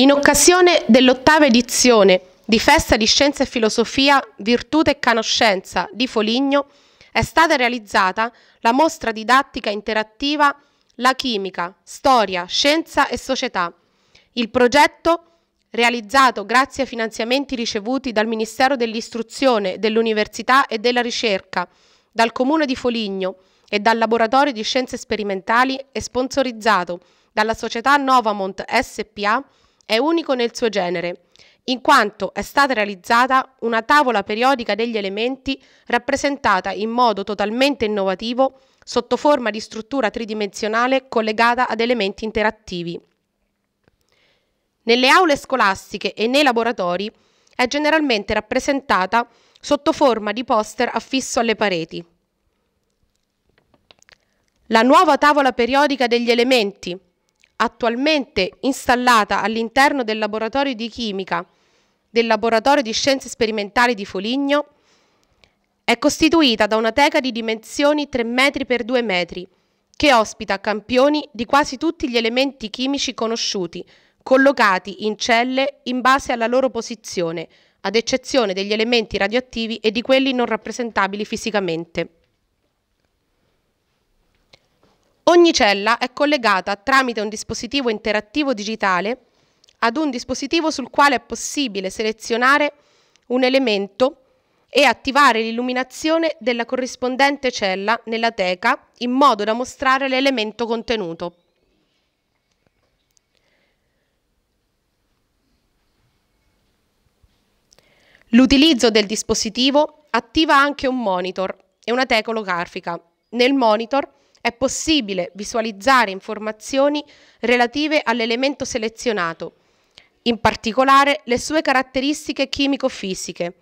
In occasione dell'ottava edizione di Festa di Scienza e Filosofia, Virtute e Canoscenza di Foligno, è stata realizzata la mostra didattica interattiva La chimica, storia, scienza e società. Il progetto, realizzato grazie ai finanziamenti ricevuti dal Ministero dell'Istruzione, dell'Università e della Ricerca, dal Comune di Foligno e dal Laboratorio di Scienze Sperimentali, è sponsorizzato dalla società Novamont SPA è unico nel suo genere, in quanto è stata realizzata una tavola periodica degli elementi rappresentata in modo totalmente innovativo sotto forma di struttura tridimensionale collegata ad elementi interattivi. Nelle aule scolastiche e nei laboratori è generalmente rappresentata sotto forma di poster affisso alle pareti. La nuova tavola periodica degli elementi, attualmente installata all'interno del laboratorio di chimica del laboratorio di scienze sperimentali di Foligno, è costituita da una teca di dimensioni 3 metri x 2 metri, che ospita campioni di quasi tutti gli elementi chimici conosciuti, collocati in celle in base alla loro posizione, ad eccezione degli elementi radioattivi e di quelli non rappresentabili fisicamente. Ogni cella è collegata tramite un dispositivo interattivo digitale ad un dispositivo sul quale è possibile selezionare un elemento e attivare l'illuminazione della corrispondente cella nella teca in modo da mostrare l'elemento contenuto. L'utilizzo del dispositivo attiva anche un monitor e una teca olografica. Nel monitor è possibile visualizzare informazioni relative all'elemento selezionato, in particolare le sue caratteristiche chimico-fisiche,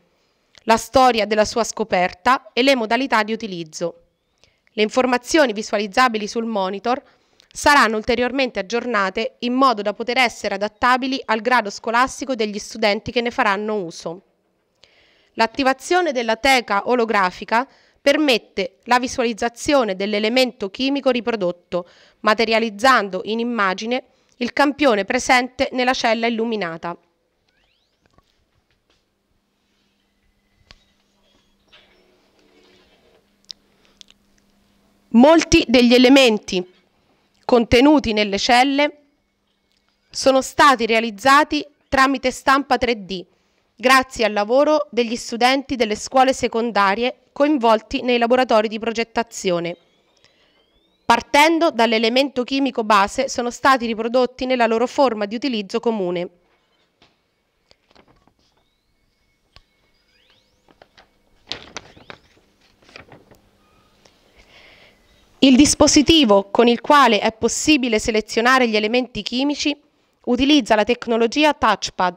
la storia della sua scoperta e le modalità di utilizzo. Le informazioni visualizzabili sul monitor saranno ulteriormente aggiornate in modo da poter essere adattabili al grado scolastico degli studenti che ne faranno uso. L'attivazione della teca olografica permette la visualizzazione dell'elemento chimico riprodotto, materializzando in immagine il campione presente nella cella illuminata. Molti degli elementi contenuti nelle celle sono stati realizzati tramite stampa 3D grazie al lavoro degli studenti delle scuole secondarie coinvolti nei laboratori di progettazione. Partendo dall'elemento chimico base sono stati riprodotti nella loro forma di utilizzo comune. Il dispositivo con il quale è possibile selezionare gli elementi chimici utilizza la tecnologia touchpad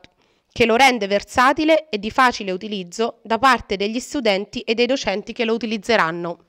che lo rende versatile e di facile utilizzo da parte degli studenti e dei docenti che lo utilizzeranno.